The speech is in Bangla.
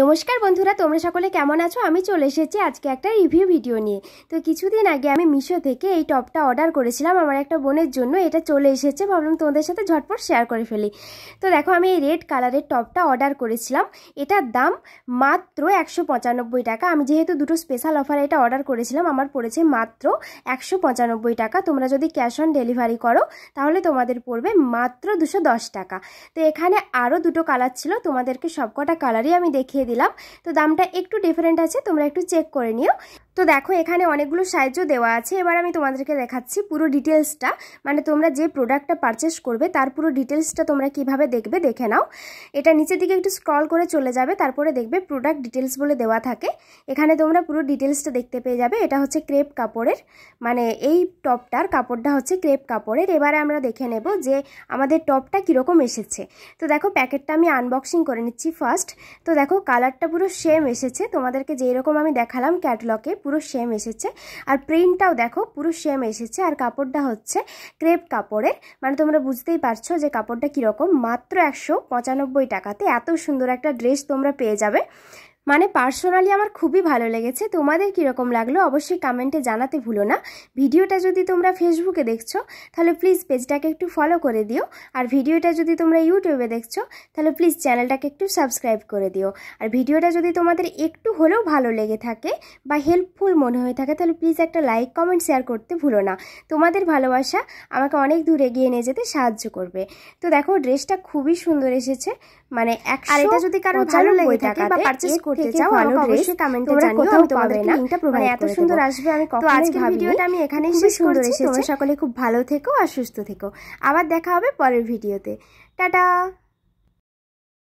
নমস্কার বন্ধুরা তোমরা সকলে কেমন আছো আমি চলে এসেছি আজকে একটা রিভিউ ভিডিও নিয়ে তো কিছুদিন আগে আমি মিশো থেকে এই টপটা অর্ডার করেছিলাম আমার একটা বোনের জন্য এটা চলে এসেছে ভাবলাম তোমাদের সাথে ঝটপট শেয়ার করে ফেলি তো দেখো আমি এই রেড কালারের টপটা অর্ডার করেছিলাম এটার দাম মাত্র একশো পঁচানব্বই টাকা আমি যেহেতু দুটো স্পেশাল অফার এটা অর্ডার করেছিলাম আমার পড়েছে মাত্র একশো পঁচানব্বই টাকা তোমরা যদি ক্যাশ অন ডেলিভারি করো তাহলে তোমাদের পড়বে মাত্র দুশো দশ টাকা তো এখানে আরও দুটো কালার ছিল তোমাদেরকে সবকটা কালারই আমি দেখি দেখিয়ে দিলাম তো দামটা একটু ডিফারেন্ট আছে তোমরা একটু চেক করে নিও তো দেখো এখানে অনেকগুলো সাহায্য দেওয়া আছে এবার আমি তোমাদেরকে দেখাচ্ছি পুরো ডিটেলসটা মানে তোমরা যে প্রোডাক্টটা পারচেস করবে তার পুরো ডিটেলসটা তোমরা কিভাবে দেখবে দেখে নাও এটা নিচের দিকে একটু স্ক্রল করে চলে যাবে তারপরে দেখবে প্রোডাক্ট ডিটেলস বলে দেওয়া থাকে এখানে তোমরা পুরো ডিটেলসটা দেখতে পেয়ে যাবে এটা হচ্ছে ক্রেপ কাপড়ের মানে এই টপটার কাপড়টা হচ্ছে ক্রেপ কাপড়ের এবারে আমরা দেখে নেব যে আমাদের টপটা কীরকম এসেছে তো দেখো প্যাকেটটা আমি আনবক্সিং করে নিচ্ছি ফার্স্ট তো দেখো কালারটা পুরো সেম এসেছে তোমাদেরকে যেরকম আমি দেখালাম ক্যাটলকে পুরো সেম এসেছে আর প্রিন্টটাও দেখো পুরো সেম এসেছে আর কাপড়টা হচ্ছে ক্রেপ কাপড়ের মানে তোমরা বুঝতেই পারছো যে কাপড়টা কীরকম মাত্র একশো পঁচানব্বই টাকাতে এত সুন্দর একটা ড্রেস তোমরা পেয়ে যাবে মানে পার্সোনালি আমার খুবই ভালো লেগেছে তোমাদের কীরকম লাগলো অবশ্যই কমেন্টে জানাতে ভুলো না ভিডিওটা যদি তোমরা ফেসবুকে দেখছো তাহলে প্লিজ পেজটাকে একটু ফলো করে দিও আর ভিডিওটা যদি তোমরা ইউটিউবে দেখছো তাহলে প্লিজ চ্যানেলটাকে একটু সাবস্ক্রাইব করে দিও আর ভিডিওটা যদি তোমাদের একটু হলেও ভালো লেগে থাকে বা হেল্পফুল মনে হয়ে থাকে তাহলে প্লিজ একটা লাইক কমেন্ট শেয়ার করতে ভুলো না তোমাদের ভালোবাসা আমাকে অনেক দূর এগিয়ে নিয়ে যেতে সাহায্য করবে তো দেখো ড্রেসটা খুবই সুন্দর এসেছে মানে এক আর এটা যদি কারো ভালো লেগে থাকে বা করতে করতে চাও অবশ্যই কমেন্টে জানিও আমি লিংকটা প্রোভাইড মানে এত সুন্দর আসবে আমি কখনোই ভিডিওটা আমি এখানেই শেষ করছি তোমরা সকলে খুব ভালো থেকো আর সুস্থ থেকো আবার দেখা হবে পরের ভিডিওতে টাটা